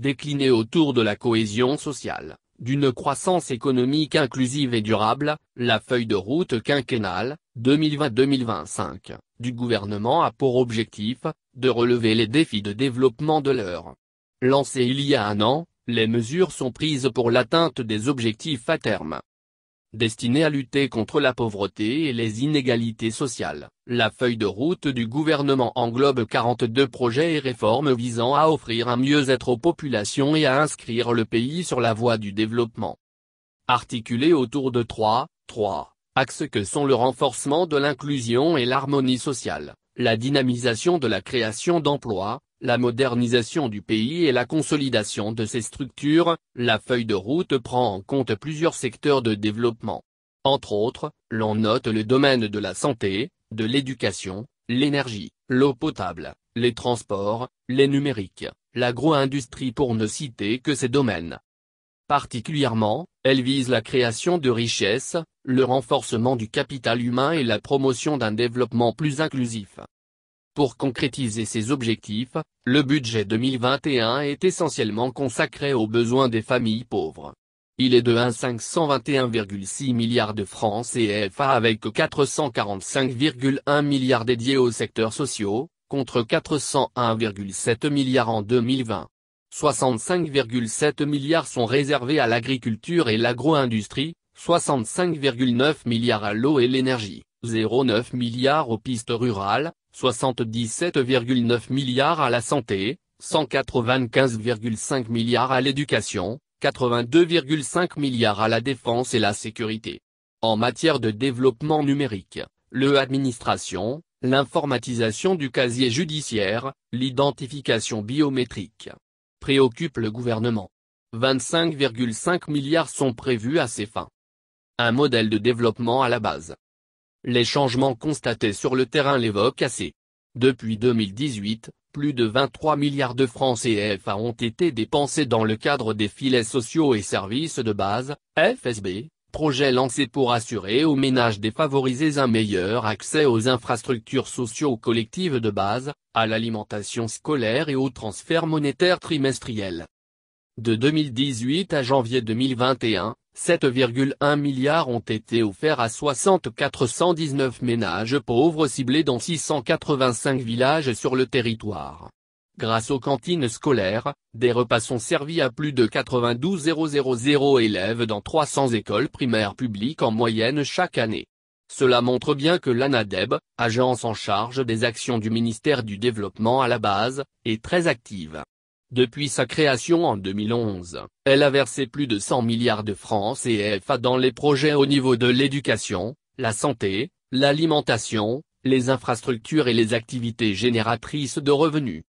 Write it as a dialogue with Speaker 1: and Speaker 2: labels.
Speaker 1: déclinée autour de la cohésion sociale, d'une croissance économique inclusive et durable, la feuille de route quinquennale, 2020-2025, du gouvernement a pour objectif, de relever les défis de développement de l'heure. Lancée il y a un an, les mesures sont prises pour l'atteinte des objectifs à terme. Destiné à lutter contre la pauvreté et les inégalités sociales. La feuille de route du gouvernement englobe 42 projets et réformes visant à offrir un mieux-être aux populations et à inscrire le pays sur la voie du développement. Articulé autour de trois, trois axes que sont le renforcement de l'inclusion et l'harmonie sociale, la dynamisation de la création d'emplois, la modernisation du pays et la consolidation de ses structures, la feuille de route prend en compte plusieurs secteurs de développement. Entre autres, l'on note le domaine de la santé, de l'éducation, l'énergie, l'eau potable, les transports, les numériques, l'agro-industrie pour ne citer que ces domaines. Particulièrement, elle vise la création de richesses, le renforcement du capital humain et la promotion d'un développement plus inclusif. Pour concrétiser ces objectifs, le budget 2021 est essentiellement consacré aux besoins des familles pauvres. Il est de 1,521,6 milliards de francs CFA avec 445,1 milliards dédiés aux secteurs sociaux, contre 401,7 milliards en 2020. 65,7 milliards sont réservés à l'agriculture et l'agro-industrie, 65,9 milliards à l'eau et l'énergie. 0,9 milliards aux pistes rurales, 77,9 milliards à la santé, 195,5 milliards à l'éducation, 82,5 milliards à la défense et la sécurité. En matière de développement numérique, le administration, l'informatisation du casier judiciaire, l'identification biométrique préoccupe le gouvernement. 25,5 milliards sont prévus à ces fins. Un modèle de développement à la base les changements constatés sur le terrain l'évoquent assez. Depuis 2018, plus de 23 milliards de francs CFA ont été dépensés dans le cadre des filets sociaux et services de base, FSB, projet lancé pour assurer aux ménages défavorisés un meilleur accès aux infrastructures sociaux collectives de base, à l'alimentation scolaire et aux transferts monétaires trimestriels. De 2018 à janvier 2021, 7,1 milliards ont été offerts à 6419 ménages pauvres ciblés dans 685 villages sur le territoire. Grâce aux cantines scolaires, des repas sont servis à plus de 92 000 élèves dans 300 écoles primaires publiques en moyenne chaque année. Cela montre bien que l'ANADEB, agence en charge des actions du ministère du Développement à la base, est très active. Depuis sa création en 2011, elle a versé plus de 100 milliards de francs CFA dans les projets au niveau de l'éducation, la santé, l'alimentation, les infrastructures et les activités génératrices de revenus.